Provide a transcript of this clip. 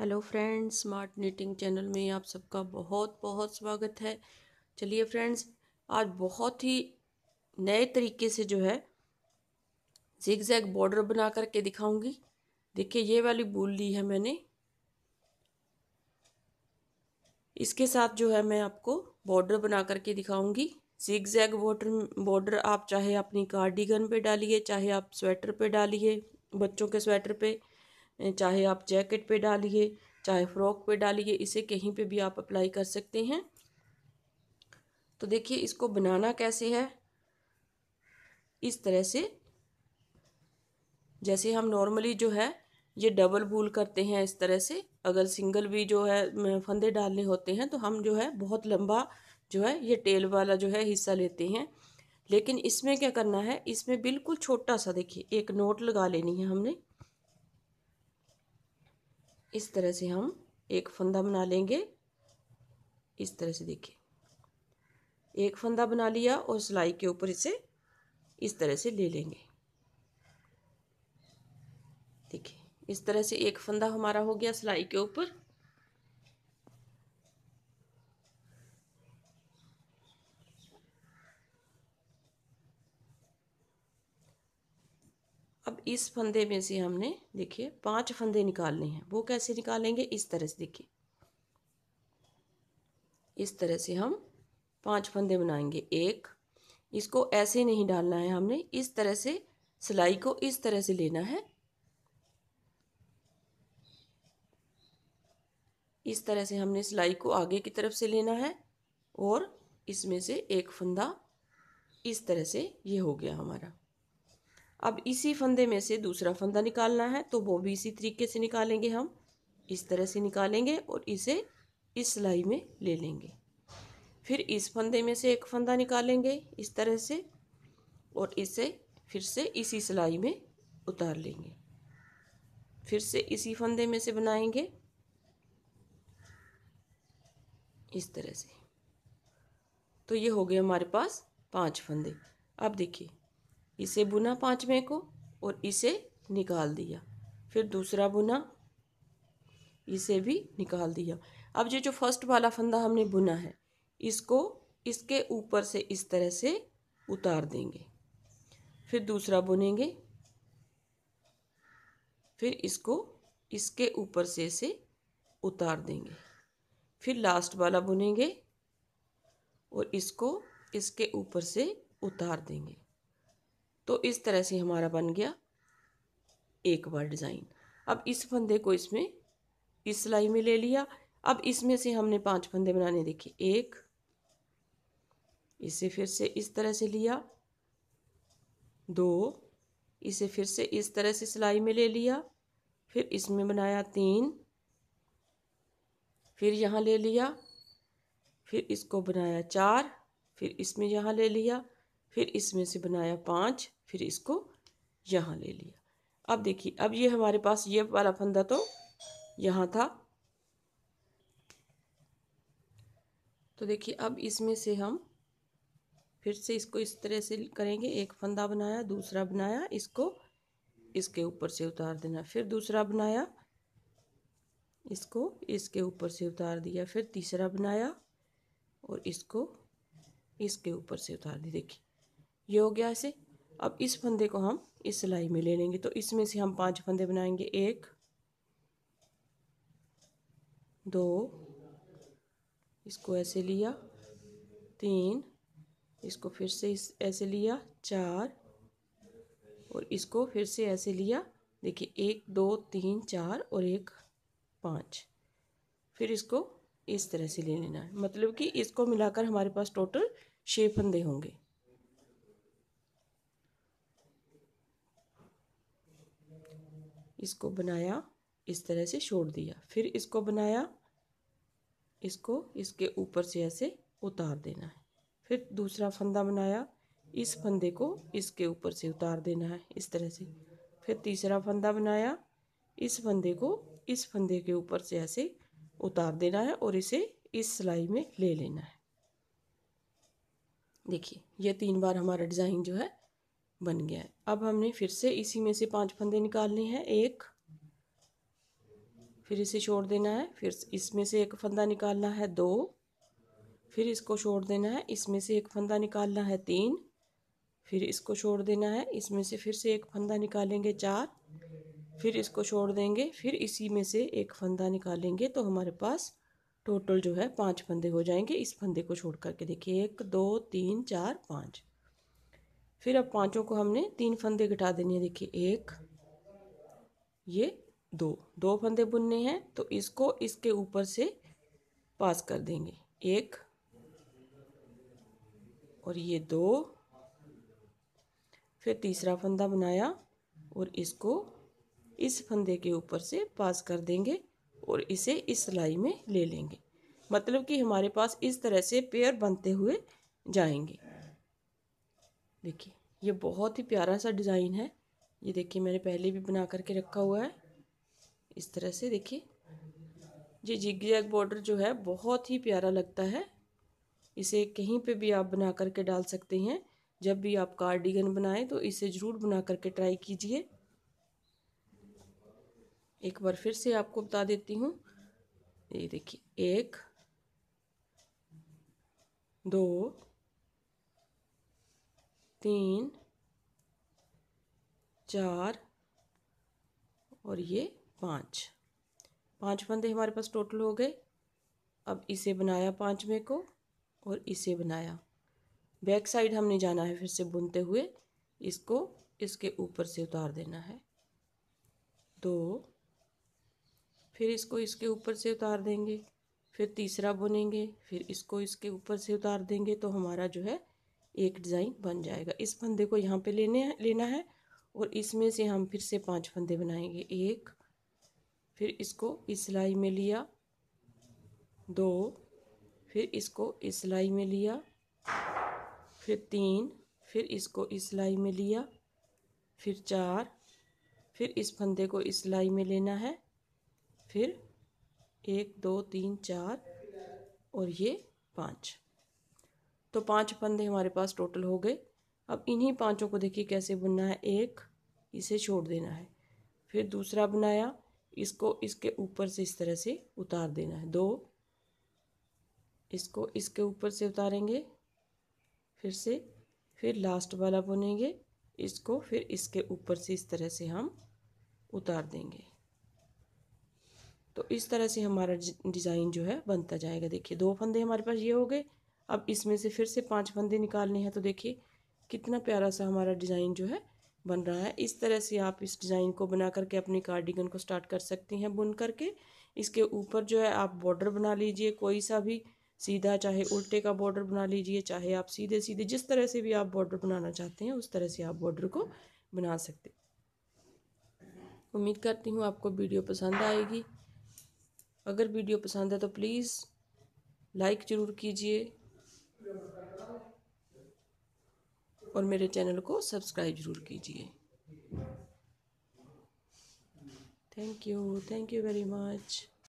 hello friends smart knitting channel में आप सबका बहुत बहुत स्वागत है चलिए फ्रेंड्स आज बहुत ही नए तरीके से जो है जिग जैग बॉर्डर बना करके दिखाऊंगी देखिए ये वाली बूल ली है मैंने इसके साथ जो है मैं आपको बॉर्डर बना करके दिखाऊंगी जिग जैग बॉर्डर बॉर्डर आप चाहे अपनी कार्डिगन पे डालिए चाहे आप स्वेटर पे डालिए बच्चों के स्वेटर पर चाहे आप जैकेट पे डालिए चाहे फ्रॉक पे डालिए इसे कहीं पे भी आप अप्लाई कर सकते हैं तो देखिए इसको बनाना कैसे है इस तरह से जैसे हम नॉर्मली जो है ये डबल भूल करते हैं इस तरह से अगर सिंगल भी जो है फंदे डालने होते हैं तो हम जो है बहुत लंबा जो है ये टेल वाला जो है हिस्सा लेते हैं लेकिन इसमें क्या करना है इसमें बिल्कुल छोटा सा देखिए एक नोट लगा लेनी है हमने इस तरह से हम एक फंदा बना लेंगे इस तरह से देखिए एक फंदा बना लिया और सिलाई के ऊपर इसे इस तरह से ले लेंगे देखिए इस तरह से एक फंदा हमारा हो गया सिलाई के ऊपर अब इस फंदे में से हमने देखिए पांच फंदे निकालने हैं वो कैसे निकालेंगे इस तरह से देखिए इस तरह से हम पांच फंदे बनाएंगे एक इसको ऐसे नहीं डालना है हमने इस तरह से सिलाई को इस तरह से लेना है इस तरह से हमने सिलाई को आगे की तरफ से लेना है और इसमें से एक फंदा इस तरह से ये हो गया हमारा अब इसी फंदे में से दूसरा फंदा निकालना है तो वो भी इसी तरीके से निकालेंगे हम इस तरह से निकालेंगे और इसे इस सिलाई में ले लेंगे फिर इस फंदे में से एक फंदा निकालेंगे इस तरह से और इसे फिर से इसी सिलाई में उतार लेंगे फिर से इसी फंदे में से बनाएंगे इस तरह से तो ये हो गए हमारे पास पांच फंदे अब देखिए इसे बुना पाँचवें को और इसे निकाल दिया फिर दूसरा बुना इसे भी निकाल दिया अब ये जो फर्स्ट वाला फंदा हमने बुना है इसको इसके ऊपर से इस तरह से उतार देंगे फिर दूसरा बुनेंगे फिर इसको इसके ऊपर से इसे उतार देंगे फिर लास्ट वाला बुनेंगे और इसको इसके ऊपर से उतार देंगे तो इस तरह से हमारा बन गया एक बार डिज़ाइन अब इस फंदे को इसमें इस सिलाई में ले लिया अब इसमें से हमने पांच फंदे बनाने देखे एक इसे फिर से इस तरह से लिया दो इसे फिर से इस तरह से सिलाई में ले लिया फिर इसमें बनाया तीन फिर यहाँ ले लिया फिर इसको बनाया चार फिर इसमें यहाँ ले लिया फिर इसमें से बनाया पाँच फिर इसको यहाँ ले लिया अब देखिए अब ये हमारे पास ये वाला फंदा तो यहाँ था तो देखिए अब इसमें से हम फिर से इसको इस तरह से करेंगे एक फंदा बनाया दूसरा बनाया इसको इसके ऊपर से उतार देना फिर दूसरा बनाया इसको इसके ऊपर से उतार दिया फिर तीसरा बनाया और इसको इसके ऊपर से उतार दी देखिए ये हो गया ऐसे अब इस फंदे को हम इस सिलाई में ले लेंगे तो इसमें से हम पांच फंदे बनाएंगे एक दो इसको ऐसे लिया तीन इसको फिर से इस ऐसे लिया चार और इसको फिर से ऐसे लिया देखिए एक दो तीन चार और एक पाँच फिर इसको इस तरह से ले लेना है मतलब कि इसको मिलाकर हमारे पास टोटल छः फंदे होंगे इसको बनाया इस तरह से छोड़ दिया फिर इसको बनाया इसको इसके ऊपर से ऐसे उतार देना है फिर दूसरा फंदा बनाया इस फंदे को इसके ऊपर से उतार देना है इस तरह से फिर तीसरा फंदा बनाया इस फंदे को इस फंदे के ऊपर से ऐसे उतार देना है और इसे इस सिलाई में ले लेना है देखिए यह तीन बार हमारा डिज़ाइन जो है बन गया है अब हमने फिर से इसी में से पांच फंदे निकालने हैं एक फिर इसे छोड़ देना है फिर इसमें से एक फंदा निकालना है दो फिर इसको छोड़ देना है इसमें से एक फंदा निकालना है तीन फिर इसको छोड़ देना है इसमें से फिर से एक फंदा निकालेंगे चार फिर इसको छोड़ देंगे फिर इसी में से एक फंदा निकालेंगे तो हमारे पास टोटल जो है पांच फंदे हो जाएंगे इस फंदे को छोड़ करके देखिए एक दो तीन चार पाँच फिर अब पांचों को हमने तीन फंदे घटा देने हैं देखिए एक ये दो दो फंदे बुनने हैं तो इसको इसके ऊपर से पास कर देंगे एक और ये दो फिर तीसरा फंदा बनाया और इसको इस फंदे के ऊपर से पास कर देंगे और इसे इस सिलाई में ले लेंगे मतलब कि हमारे पास इस तरह से पेयर बनते हुए जाएंगे देखिए ये बहुत ही प्यारा सा डिज़ाइन है ये देखिए मैंने पहले भी बना करके रखा हुआ है इस तरह से देखिए ये जिग जैग बॉर्डर जो है बहुत ही प्यारा लगता है इसे कहीं पे भी आप बना करके डाल सकते हैं जब भी आप कार्डिगन बनाएं तो इसे ज़रूर बना करके ट्राई कीजिए एक बार फिर से आपको बता देती हूँ ये देखिए एक दो तीन चार और ये पाँच पांच बंदे हमारे पास टोटल हो गए अब इसे बनाया पाँचवे को और इसे बनाया बैक साइड हमने जाना है फिर से बुनते हुए इसको इसके ऊपर से उतार देना है दो फिर इसको इसके ऊपर से उतार देंगे फिर तीसरा बुनेंगे फिर इसको इसके ऊपर से उतार देंगे तो हमारा जो है एक डिज़ाइन बन जाएगा इस फंदे को यहाँ पे लेने लेना है और इसमें से हम फिर से पांच फंदे बनाएंगे एक फिर इसको इस सिलाई में लिया दो फिर इसको इस सिलाई में लिया फिर तीन फिर इसको इस सिलाई में लिया फिर चार फिर इस फंदे को इस सिलाई में लेना है फिर एक दो तीन चार और ये पाँच तो पांच फंदे हमारे पास टोटल हो गए अब इन्हीं पांचों को देखिए कैसे बुनना है एक इसे छोड़ देना है फिर दूसरा बनाया इसको इसके ऊपर से इस तरह से उतार देना है दो इसको इसके ऊपर से उतारेंगे फिर से फिर लास्ट वाला बुनेंगे इसको फिर इसके ऊपर से इस तरह से हम उतार देंगे तो इस तरह से हमारा डिज़ाइन जो है बनता जाएगा देखिए दो फंदे हमारे पास ये हो गए अब इसमें से फिर से पांच फंदे निकालने हैं तो देखिए कितना प्यारा सा हमारा डिज़ाइन जो है बन रहा है इस तरह से आप इस डिज़ाइन को बना करके अपनी कार्डिगन को स्टार्ट कर सकती हैं बुन करके इसके ऊपर जो है आप बॉर्डर बना लीजिए कोई सा भी सीधा चाहे उल्टे का बॉर्डर बना लीजिए चाहे आप सीधे सीधे जिस तरह से भी आप बॉर्डर बनाना चाहते हैं उस तरह से आप बॉर्डर को बना सकते उम्मीद करती हूँ आपको वीडियो पसंद आएगी अगर वीडियो पसंद है तो प्लीज़ लाइक ज़रूर कीजिए और मेरे चैनल को सब्सक्राइब ज़रूर कीजिए thank you thank you very much